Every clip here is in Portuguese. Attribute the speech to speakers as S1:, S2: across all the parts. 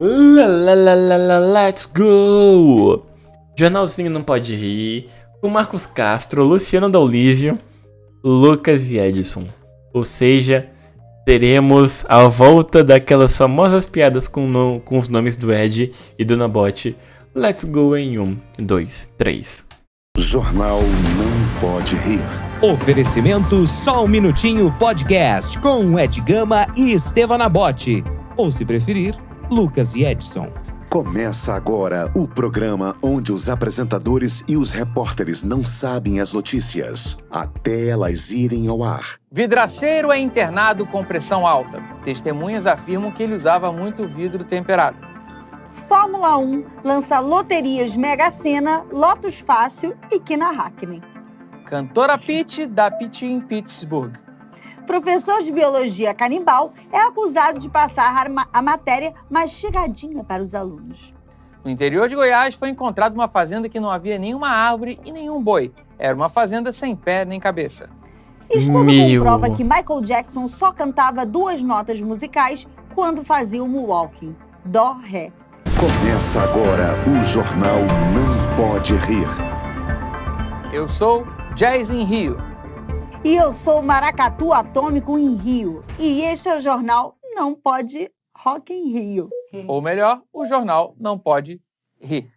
S1: Let's go! Jornalzinho não pode rir. Com Marcos Castro, Luciano Daulísio, Lucas e Edson. Ou seja, teremos a volta daquelas famosas piadas com, no, com os nomes do Ed e do Nabote. Let's go em 1, 2, 3. Jornal não pode rir. Oferecimento Só um Minutinho
S2: Podcast com Ed Gama e Estevam Nabote. Ou se preferir, Lucas
S3: e Edson. Começa agora o programa onde os apresentadores e os repórteres não sabem as notícias até elas irem ao ar.
S4: Vidraceiro é internado com pressão alta. Testemunhas afirmam que ele usava muito vidro temperado.
S5: Fórmula 1 lança loterias Mega Sena, Lotus Fácil e Kina Hackney. Cantora Pitt dá Pitt em Pittsburgh professor de biologia canibal, é acusado de passar a matéria mastigadinha para os alunos.
S4: No interior de Goiás foi encontrada uma fazenda que não havia nenhuma árvore
S5: e nenhum boi.
S4: Era uma fazenda sem pé nem cabeça. Estudo
S5: Meu. comprova que Michael Jackson só cantava duas notas musicais quando fazia o walking, dó, ré.
S3: Começa agora o jornal Não Pode Rir.
S5: Eu sou Jazz em Rio e eu sou Maracatu Atômico em Rio. E este é o jornal Não Pode Rock em Rio.
S4: Ou melhor, o jornal Não Pode Rir.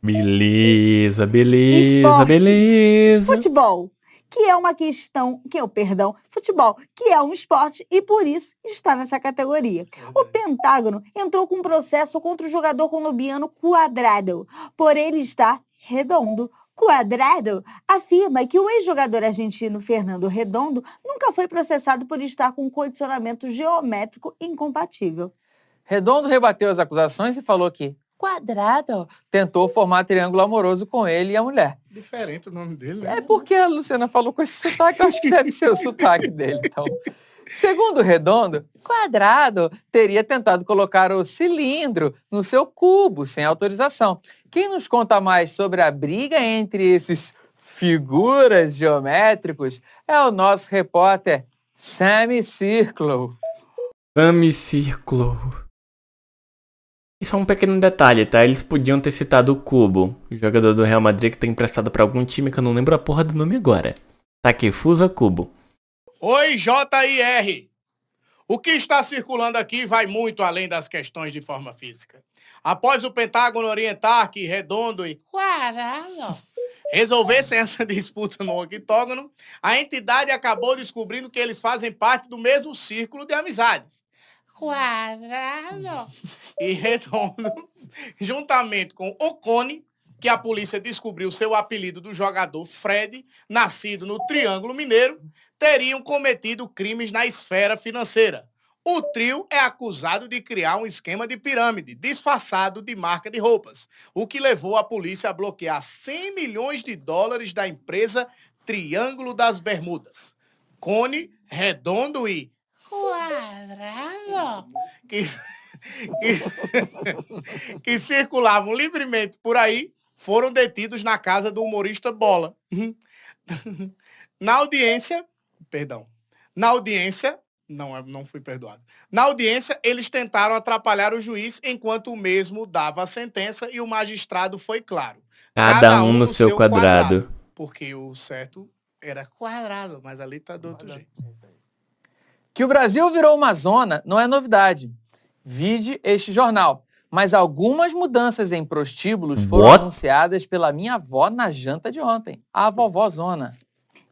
S1: Beleza, beleza, Esportes, beleza.
S5: Futebol, que é uma questão, que é o perdão, futebol, que é um esporte e por isso está nessa categoria. O Pentágono entrou com um processo contra o jogador colombiano Quadrado por ele estar redondo Quadrado afirma que o ex-jogador argentino Fernando Redondo nunca foi processado por estar com um condicionamento geométrico incompatível. Redondo rebateu
S4: as acusações e falou que
S5: Quadrado
S4: tentou formar triângulo amoroso com ele e a mulher.
S3: Diferente o nome dele,
S4: né? É porque a Luciana falou com esse sotaque, eu acho que deve ser o sotaque dele, então. Segundo Redondo, Quadrado teria tentado colocar o cilindro no seu cubo sem autorização. Quem nos conta mais sobre a briga entre esses figuras geométricos é o nosso repórter Sammy Circlo. Sammy Circlo.
S1: E só é um pequeno detalhe, tá? Eles podiam ter citado o Cubo, o jogador do Real Madrid que tá emprestado para algum time que eu não lembro a porra do nome agora. Takefusa Cubo.
S3: Oi, JIR. O que está circulando aqui vai muito além das questões de forma física. Após o Pentágono orientar que Redondo e Quaralo resolvessem essa disputa no octógono, a entidade acabou descobrindo que eles fazem parte do mesmo círculo de amizades. Quaralo e Redondo, juntamente com Ocone, que a polícia descobriu seu apelido do jogador Fred, nascido no Triângulo Mineiro, teriam cometido crimes na esfera financeira. O trio é acusado de criar um esquema de pirâmide disfarçado de marca de roupas, o que levou a polícia a bloquear 100 milhões de dólares da empresa Triângulo das Bermudas. Cone, Redondo e
S6: Quadrado,
S3: que, que, que circulavam livremente por aí, foram detidos na casa do humorista Bola. Uhum. na audiência, perdão, na audiência, não, é, não fui perdoado. Na audiência, eles tentaram atrapalhar o juiz enquanto o mesmo dava a sentença e o magistrado foi claro.
S1: Cada, cada um, um no seu,
S3: quadrado. quadrado. Porque o certo era quadrado, mas ali tá do outro jeito.
S4: Que o Brasil virou uma zona não é novidade. Vide este jornal mas algumas mudanças em prostíbulos foram What? anunciadas pela minha avó na janta de ontem, a vovó Zona.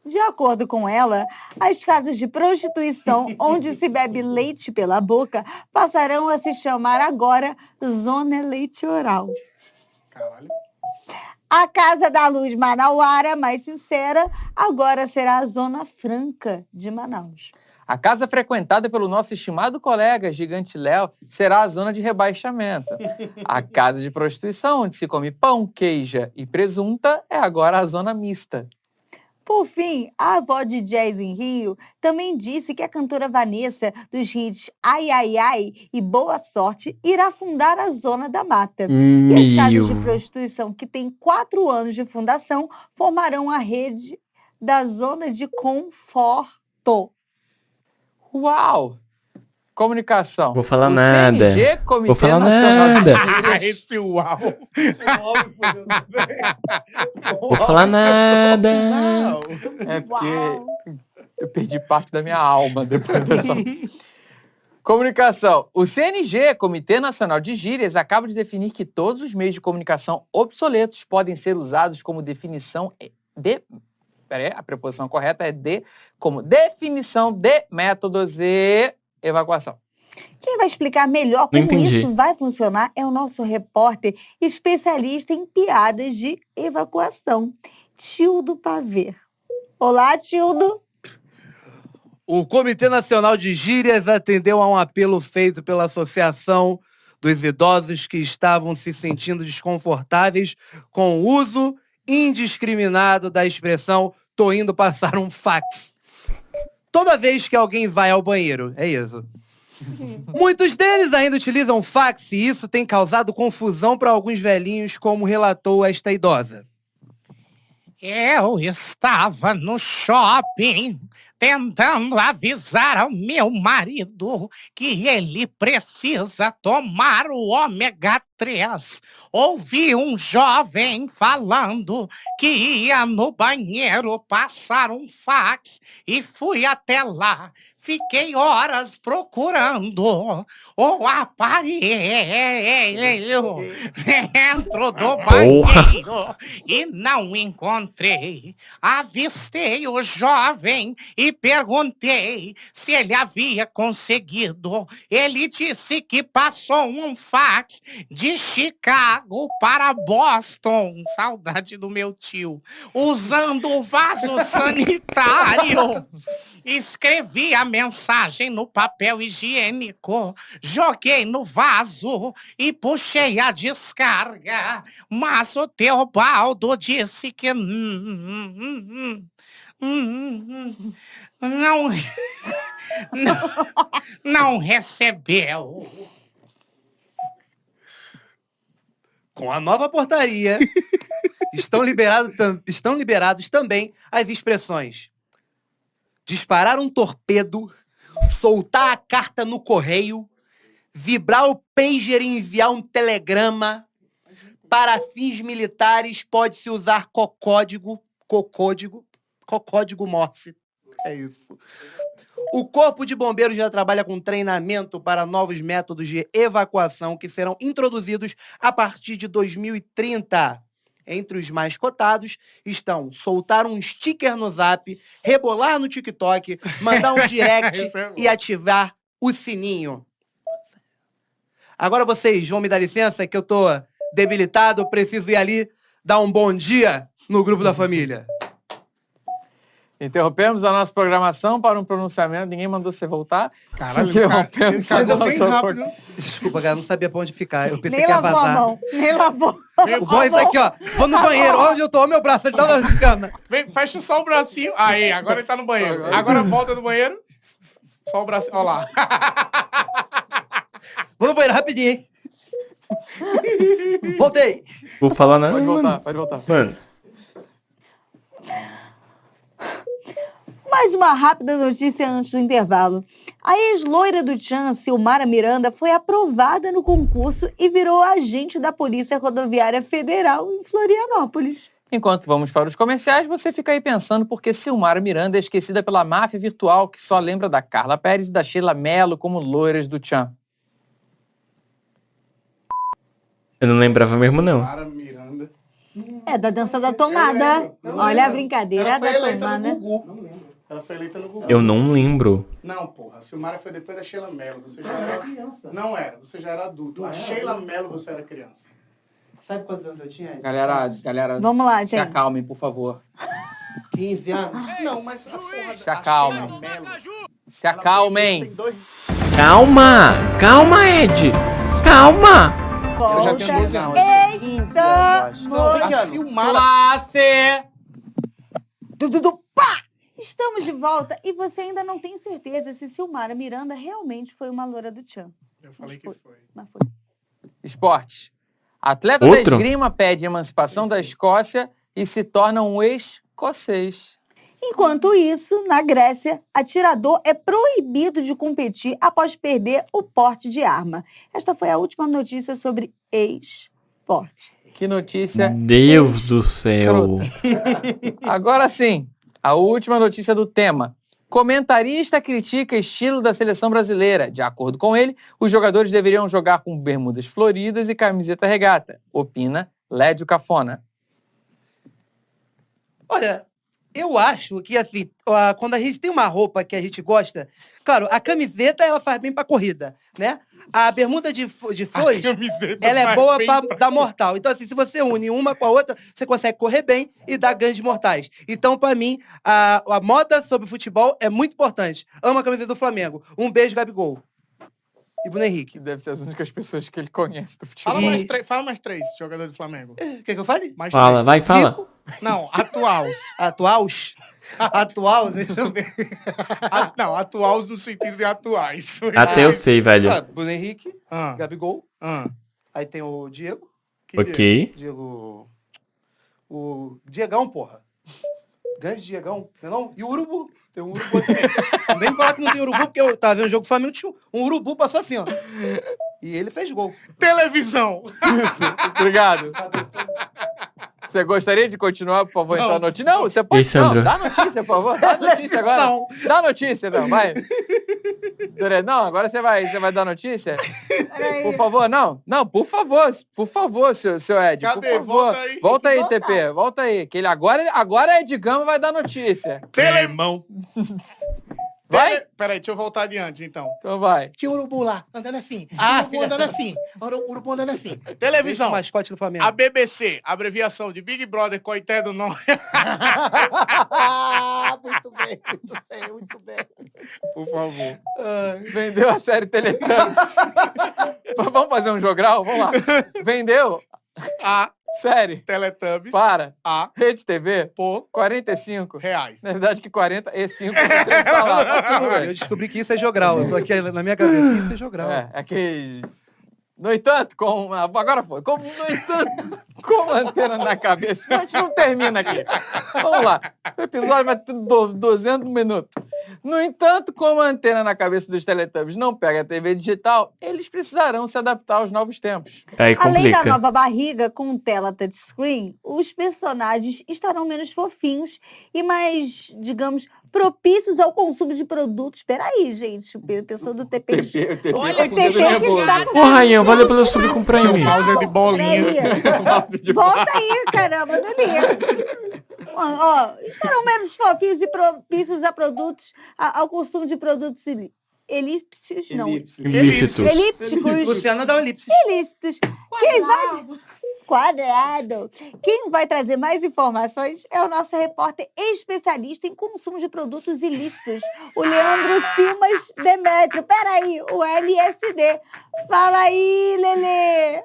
S5: De acordo com ela, as casas de prostituição onde se bebe leite pela boca passarão a se chamar agora Zona Oral. Caralho. A Casa da Luz Manauara, mais sincera, agora será a Zona Franca de Manaus.
S4: A casa frequentada pelo nosso estimado colega Gigante Léo será a zona de rebaixamento. A casa de prostituição, onde se come pão, queija e presunta, é
S5: agora a zona mista. Por fim, a avó de jazz em Rio também disse que a cantora Vanessa, dos hits Ai Ai Ai e Boa Sorte, irá fundar a Zona da Mata. Meu. E as casas de prostituição, que têm quatro anos de fundação, formarão a rede da Zona de Conforto. Uau!
S4: Comunicação. Vou falar o nada. CNG, Comitê Vou falar Nacional nada. Esse uau. Vou falar nada. Uau. É porque uau. eu perdi parte da minha alma depois dessa. Comunicação. O CNG, Comitê Nacional de Gírias, acaba de definir que todos os meios de comunicação obsoletos podem ser usados como definição de Peraí, a preposição correta é de, como definição de métodos e evacuação.
S5: Quem vai explicar melhor como isso vai funcionar é o nosso repórter especialista em piadas de evacuação, Tildo Paver. Olá, Tildo. O
S2: Comitê Nacional de Gírias atendeu a um apelo feito pela Associação dos Idosos que estavam se sentindo desconfortáveis com o uso indiscriminado da expressão tô indo passar um fax. Toda vez que alguém vai ao banheiro, é isso. Muitos deles ainda utilizam fax e isso tem causado confusão para alguns velhinhos, como relatou esta idosa.
S6: Eu estava no shopping tentando avisar ao meu marido que ele precisa tomar o ômega 3. Ouvi um jovem falando que ia no banheiro passar um fax e fui até lá. Fiquei horas procurando o aparelho dentro do banheiro e não encontrei. Avistei o jovem e lhe perguntei se ele havia conseguido. Ele disse que passou um fax de Chicago para Boston. Saudade do meu tio. Usando o vaso sanitário. Escrevi a mensagem no papel higiênico, joguei no vaso e puxei a descarga. Mas o Teobaldo disse que. Hum, hum, hum, hum, hum. Hum, hum, hum. não, não, não recebeu. Com a nova portaria, estão, liberado,
S2: estão liberados também as expressões disparar um torpedo, soltar a carta no correio, vibrar o pager e enviar um telegrama. Para fins militares, pode-se usar cocódigo, cocódigo, código Morse. É isso. O Corpo de Bombeiros já trabalha com treinamento para novos métodos de evacuação que serão introduzidos a partir de 2030. Entre os mais cotados estão soltar um sticker no zap, rebolar no TikTok, mandar um direct é e ativar o sininho. Agora vocês vão me dar licença que eu tô debilitado, preciso ir ali dar um bom dia no
S6: grupo da
S4: família. Interrompemos a nossa programação para um pronunciamento. Ninguém mandou você voltar. Caralho, Interrompemos cara, a Desculpa, cara, não sabia pra onde
S2: ficar. Eu pensei nem que ia vazar. A mão.
S4: Nem lavou o isso aqui, ó. Vou no tá banheiro. Onde eu tô? Meu braço.
S3: Ele tá na escada. Vem, fecha só o bracinho. Aí, agora ele tá no banheiro. Agora volta do banheiro. Só o bracinho. Olha lá. Vou no banheiro rapidinho, hein?
S5: Voltei.
S1: Vou falar, né? Pode voltar, pode voltar. Mano
S5: Mais uma rápida notícia antes do intervalo. A ex-loira do Tchan, Silmara Miranda, foi aprovada no concurso e virou agente da Polícia Rodoviária Federal em Florianópolis.
S4: Enquanto vamos para os comerciais, você fica aí pensando porque Silmara Miranda é esquecida pela máfia virtual que só lembra da Carla Pérez e da Sheila Mello como loiras do Tchan.
S1: Eu não lembrava mesmo, não.
S5: É, da dança
S4: da tomada.
S3: Olha a brincadeira da tomada. Ela foi eleita no Gugu. Eu não lembro. Não, porra. A Silmara foi depois da Sheila Mello. Você já era criança. Não era, você já era adulto. Não a era. Sheila Mello, você era criança. Sabe quantos anos eu tinha?
S4: Galera, galera. Vamos lá, gente. Se acalmem, por favor. 15 anos? Não, mas a porra, Se acalmem. Se acalmem. Dois...
S1: Calma! Calma, Ed! Calma!
S5: Você já tem 12 anos. Eita, Não, a Silmara. Classe! Du, du, du. Estamos de volta e você ainda não tem certeza se Silmara Miranda realmente foi uma loura do Tchan. Eu falei foi, que foi. Mas foi.
S4: Esporte. Atleta Outro? da esgrima pede emancipação Esse. da Escócia e se torna um escocês.
S5: Enquanto isso, na Grécia, atirador é proibido de competir após perder o porte de arma. Esta foi a última notícia sobre esporte. Que
S4: notícia.
S1: Deus do céu.
S4: Agora sim, a última notícia do tema. Comentarista critica estilo da seleção brasileira. De acordo com ele, os jogadores deveriam jogar com bermudas floridas e camiseta regata. Opina Lédio Cafona.
S2: Olha, eu acho que, assim, quando a gente tem uma roupa que a gente gosta, claro, a camiseta ela faz bem pra corrida, né? A bermuda de, de foz,
S6: ela é boa pra, pra
S2: dar mortal. Então, assim, se você une uma com a outra, você consegue correr bem e dar ganhos mortais. Então, para mim, a, a moda sobre futebol é muito importante. Amo a camiseta do Flamengo. Um beijo, Gabigol. E Bruno Henrique. Deve ser as únicas pessoas que ele conhece
S3: do futebol. Fala, mais, fala mais três jogadores do Flamengo. Quer que eu fale? Mais fala, três. vai, fala. Fico, não, atuais. Atuais? Atuais. não, atuais no sentido de atuais. Até eu sei, velho. Ah, Bruno Henrique, ah. Gabigol. Ah.
S2: Aí tem o Diego. Que ok. Diego? Diego. O Diegão, porra. Grande Diegão, não, é não? E o Urubu. Tem um Urubu também. Nem falar que não tem Urubu, porque eu tava vendo o jogo do Flamengo, tinha um Urubu passou assim, ó. E ele fez gol.
S4: Televisão! Isso, obrigado. Tá você gostaria de continuar, por favor, então a notícia? Não, você pode. Ei, Não, dá notícia, por favor. Dá notícia agora. Dá notícia, não, vai. Não, agora você vai, você vai dar notícia? Por favor, não. Não, por favor, por favor, seu, seu Ed. Cadê? Por favor. Volta aí. Volta aí, TP. Volta aí. Que ele agora, agora é Ed Gama vai dar notícia. Telemão. Vai? Pera,
S3: peraí, deixa eu voltar de antes, então. Então vai. Tinha urubu lá, andando assim. Ah, urubu andando assim. Urubu andando assim. Televisão. mascote do Flamengo. A BBC, abreviação de Big Brother Coité do Norte. muito bem, muito bem,
S4: muito bem. Por favor. vendeu a série Teletrans. Vamos fazer um jogral? Vamos lá. Vendeu a ah, Série. Teletubbies. Para. A. Rede TV. Por. 45. Reais. Na verdade, que 40 e 5. falar, tá tudo, eu descobri que isso é
S2: jogral. Eu tô aqui na minha cabeça. Isso é jogral. É,
S4: é que... No entanto, com. Agora foi. Como, no entanto com antena na cabeça, a gente não termina aqui. Vamos lá. O episódio vai ter 200 minutos. No entanto, como a antena na cabeça dos Teletubbies não pega a TV digital, eles precisarão se adaptar aos novos tempos.
S5: Aí Além da nova barriga com tela touchscreen, os personagens estarão menos fofinhos e mais, digamos, propícios ao consumo de produtos. Peraí, gente, o pessoal do TP. Olha, o TP tá é que está com.
S1: Rainha, valeu pelo sub com
S5: prêmio. O é de bolinha.
S2: Volta
S5: aí, caramba, não liga. É ó, estarão menos fofinhos e propícios a produtos, a, ao consumo de produtos ilí elípticos, não. Elípticos. Elípticos. Luciana dá elípticos. Elípticos. Quem é vai... Quadrado. Quem vai trazer mais informações é o nosso repórter especialista em consumo de produtos ilícitos, o Leandro Simas Demetrio. Peraí, o LSD. Fala aí, Lelê.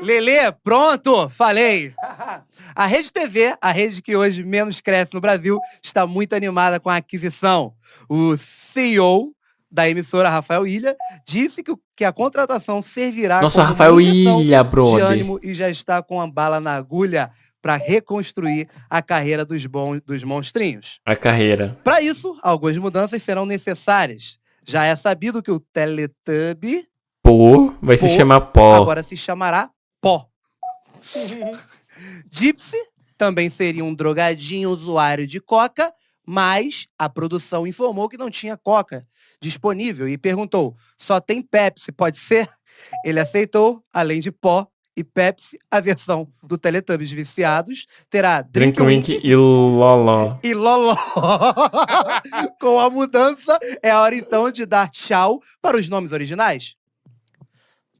S2: Lele, Lelê, pronto, falei. A Rede TV, a rede que hoje menos cresce no Brasil, está muito animada com a aquisição. O CEO da emissora Rafael Ilha disse que o que a contratação servirá Nossa, como Rafael Ilha, brother. de ânimo e já está com a bala na agulha para reconstruir a carreira dos bons dos monstrinhos.
S1: A carreira.
S2: Para isso, algumas mudanças serão necessárias. Já é sabido que o Teletubby
S1: Pô vai Pô, se chamar Pó. Agora
S2: se chamará Pó. Gypsy também seria um drogadinho usuário de coca, mas a produção informou que não tinha coca disponível e perguntou: só tem Pepsi, pode ser? Ele aceitou, além de pó e Pepsi, a versão do Teletubbies Viciados terá Drink, Drink Wink e
S1: Loló.
S2: E Loló. Com a mudança, é a hora então de dar tchau para os nomes originais.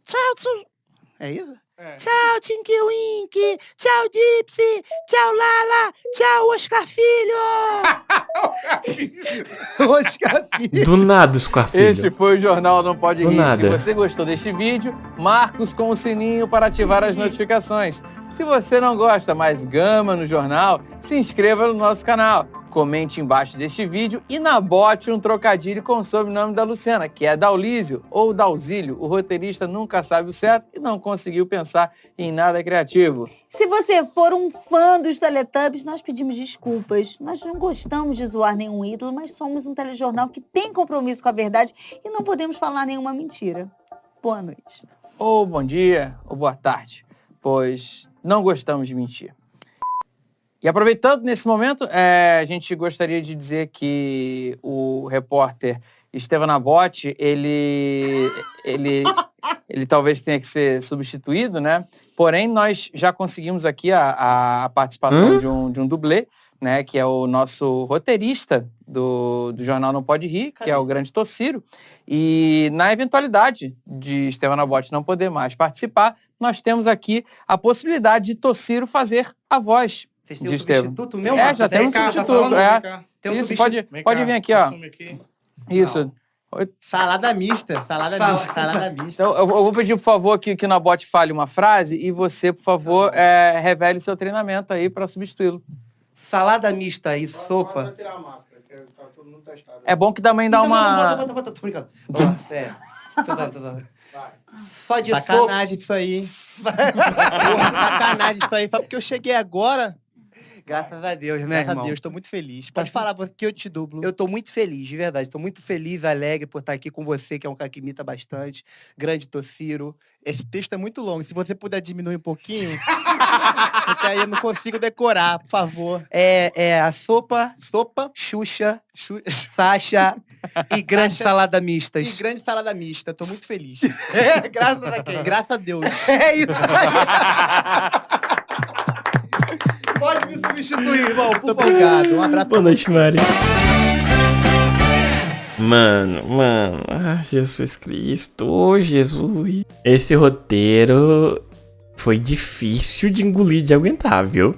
S2: Tchau, tchau. É isso? É. Tchau, Tinky Wink! Tchau, Gypsy! Tchau, Lala!
S4: Tchau, Oscar Filho! Oscar
S5: Filho! Do
S1: nada, Oscar Filho. Este
S4: foi o Jornal Não Pode Do Rir. Nada. Se você gostou deste vídeo, marcos com o sininho para ativar as notificações. Se você não gosta mais Gama no Jornal, se inscreva no nosso canal comente embaixo deste vídeo e na bote um trocadilho com o sobrenome da Luciana, que é Daulísio ou Dalzílio. O roteirista nunca sabe o certo e não conseguiu pensar em nada criativo.
S5: Se você for um fã dos Teletubbies, nós pedimos desculpas. Nós não gostamos de zoar nenhum ídolo, mas somos um telejornal que tem compromisso com a verdade e não podemos falar nenhuma mentira. Boa noite.
S4: Ou bom dia, ou boa tarde, pois não gostamos de mentir. E aproveitando nesse momento, é, a gente gostaria de dizer que o repórter Estevam Nabote, ele, ele, ele talvez tenha que ser substituído, né? Porém, nós já conseguimos aqui a, a participação hum? de, um, de um dublê, né? Que é o nosso roteirista do, do jornal Não Pode Rir, que é o grande Tociro. E na eventualidade de Estevam Nabote não poder mais participar, nós temos aqui a possibilidade de Tociro fazer a voz vocês têm um substituto meu? É, já tem um tá substituto. É. Tem um Isso, pode, pode vir aqui, ó. Isso. Salada mista, salada mista, salada mista. Então, eu, vou pedir, por favor, que, que na bot fale uma frase e você, por favor, tá é, revele seu treinamento aí para substituí-lo. Salada mista e sopa. Pode tirar a máscara, que tá todo mundo testado. É bom que também dá então, uma.
S3: Não, não, bota, bota, tô brincando. É. Só de Sacanagem
S2: isso aí, hein? sacanagem isso aí. Só porque eu cheguei agora, Graças a Deus, né, Graças irmão? a Deus, estou muito feliz. Tá Pode tá falar que eu te dublo. Eu estou muito feliz, de verdade. Estou muito feliz, alegre por estar aqui com você, que é um cara que imita bastante. Grande Tociro. Esse texto é muito longo. Se você puder diminuir um pouquinho, porque aí eu não consigo decorar, por favor. É, é a sopa, sopa, Xuxa, Xu... Sasha
S3: e grande Sasha salada mista. E grande
S2: salada mista. Estou muito feliz. é, graças a quem? Graças a Deus. É isso aí substituir,
S3: irmão. Muito obrigado. Um abraço. Boa noite, Mari.
S1: Mano, mano, ah, Jesus Cristo, oh, Jesus. Esse roteiro foi difícil de engolir, de aguentar, viu?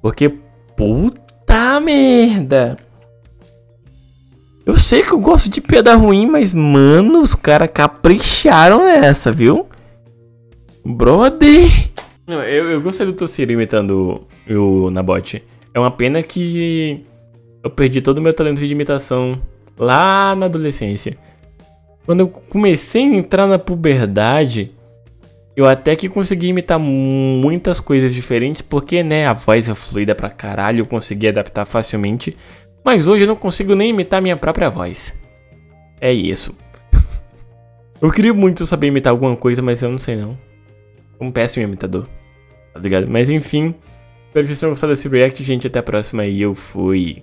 S1: Porque puta merda. Eu sei que eu gosto de piada ruim, mas mano, os caras capricharam nessa, viu? Brother. Não, eu, eu gostei do Toshiro imitando o Nabote. É uma pena que eu perdi todo o meu talento de imitação lá na adolescência. Quando eu comecei a entrar na puberdade, eu até que consegui imitar muitas coisas diferentes, porque, né, a voz é fluida pra caralho, eu consegui adaptar facilmente. Mas hoje eu não consigo nem imitar minha própria voz. É isso. eu queria muito saber imitar alguma coisa, mas eu não sei não. Um péssimo imitador tá ligado? Mas enfim, espero que vocês tenham gostado desse react, gente. Até a próxima e eu fui.